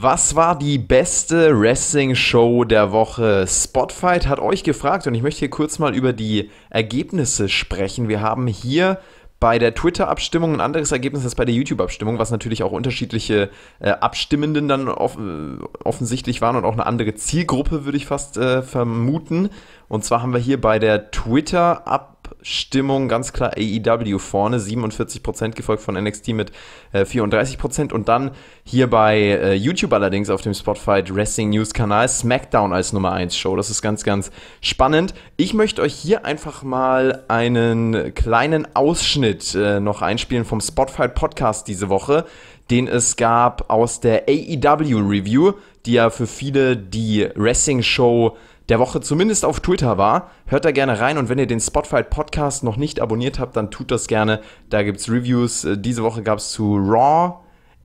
Was war die beste Wrestling-Show der Woche? Spotfight hat euch gefragt und ich möchte hier kurz mal über die Ergebnisse sprechen. Wir haben hier bei der Twitter-Abstimmung ein anderes Ergebnis als bei der YouTube-Abstimmung, was natürlich auch unterschiedliche äh, Abstimmenden dann off äh, offensichtlich waren und auch eine andere Zielgruppe, würde ich fast äh, vermuten. Und zwar haben wir hier bei der Twitter-Abstimmung Top-Stimmung ganz klar AEW vorne, 47% gefolgt von NXT mit äh, 34% und dann hier bei äh, YouTube allerdings auf dem Spotify Wrestling News Kanal SmackDown als Nummer 1 Show. Das ist ganz, ganz spannend. Ich möchte euch hier einfach mal einen kleinen Ausschnitt äh, noch einspielen vom Spotify Podcast diese Woche den es gab aus der AEW Review, die ja für viele die Wrestling Show der Woche zumindest auf Twitter war. Hört da gerne rein und wenn ihr den Spotify Podcast noch nicht abonniert habt, dann tut das gerne. Da gibt es Reviews. Äh, diese Woche gab es zu Raw,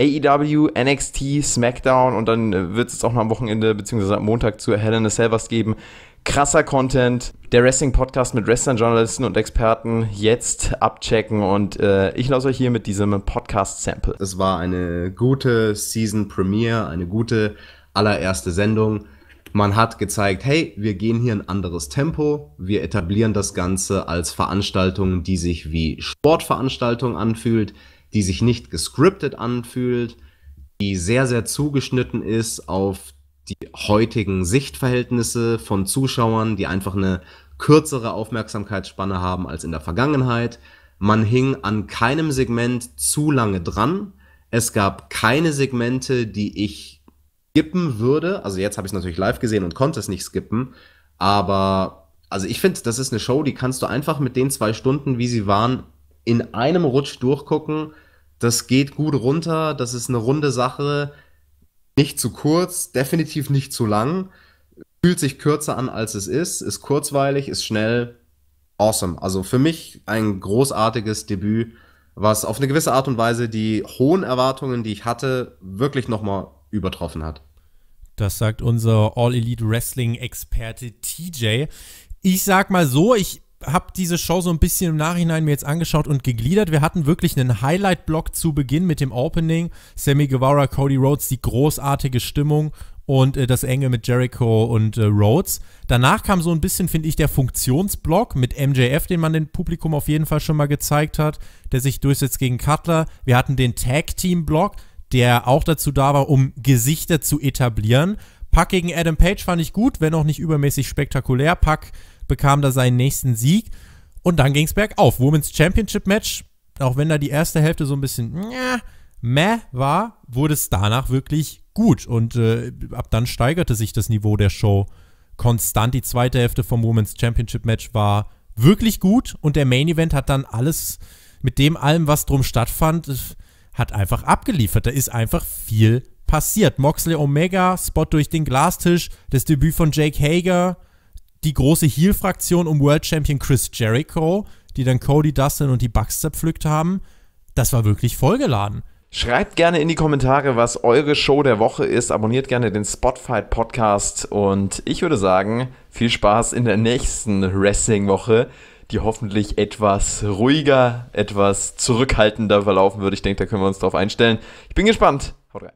AEW, NXT, SmackDown und dann äh, wird es auch noch am Wochenende bzw. am Montag zu Hell in a Cell geben. Krasser Content, der Wrestling-Podcast mit wrestling journalisten und Experten jetzt abchecken und äh, ich lasse euch hier mit diesem Podcast-Sample. Es war eine gute Season Premiere, eine gute allererste Sendung. Man hat gezeigt, hey, wir gehen hier ein anderes Tempo, wir etablieren das Ganze als Veranstaltung, die sich wie Sportveranstaltung anfühlt, die sich nicht gescriptet anfühlt, die sehr, sehr zugeschnitten ist auf die heutigen Sichtverhältnisse von Zuschauern, die einfach eine kürzere Aufmerksamkeitsspanne haben als in der Vergangenheit. Man hing an keinem Segment zu lange dran. Es gab keine Segmente, die ich skippen würde, also jetzt habe ich es natürlich live gesehen und konnte es nicht skippen, aber also ich finde, das ist eine Show, die kannst du einfach mit den zwei Stunden, wie sie waren, in einem Rutsch durchgucken. Das geht gut runter, das ist eine runde Sache, nicht zu kurz, definitiv nicht zu lang, fühlt sich kürzer an, als es ist, ist kurzweilig, ist schnell, awesome. Also für mich ein großartiges Debüt, was auf eine gewisse Art und Weise die hohen Erwartungen, die ich hatte, wirklich nochmal übertroffen hat. Das sagt unser All-Elite Wrestling-Experte TJ. Ich sag mal so, ich habe diese Show so ein bisschen im Nachhinein mir jetzt angeschaut und gegliedert. Wir hatten wirklich einen Highlight-Block zu Beginn mit dem Opening. Sammy Guevara, Cody Rhodes, die großartige Stimmung und äh, das Enge mit Jericho und äh, Rhodes. Danach kam so ein bisschen, finde ich, der Funktionsblock mit MJF, den man dem Publikum auf jeden Fall schon mal gezeigt hat, der sich durchsetzt gegen Cutler. Wir hatten den Tag-Team-Block der auch dazu da war, um Gesichter zu etablieren. Pack gegen Adam Page fand ich gut, wenn auch nicht übermäßig spektakulär. Pack bekam da seinen nächsten Sieg und dann ging es bergauf. Women's Championship Match, auch wenn da die erste Hälfte so ein bisschen meh war, wurde es danach wirklich gut und äh, ab dann steigerte sich das Niveau der Show konstant. Die zweite Hälfte vom Women's Championship Match war wirklich gut und der Main Event hat dann alles mit dem allem, was drum stattfand, äh, hat einfach abgeliefert. Da ist einfach viel passiert. Moxley Omega, Spot durch den Glastisch, das Debüt von Jake Hager, die große heel fraktion um World Champion Chris Jericho, die dann Cody, Dustin und die Bucks zerpflückt haben. Das war wirklich vollgeladen. Schreibt gerne in die Kommentare, was eure Show der Woche ist. Abonniert gerne den Spotfight Podcast und ich würde sagen, viel Spaß in der nächsten Wrestling-Woche die hoffentlich etwas ruhiger, etwas zurückhaltender verlaufen wird. Ich denke, da können wir uns drauf einstellen. Ich bin gespannt. Haut rein.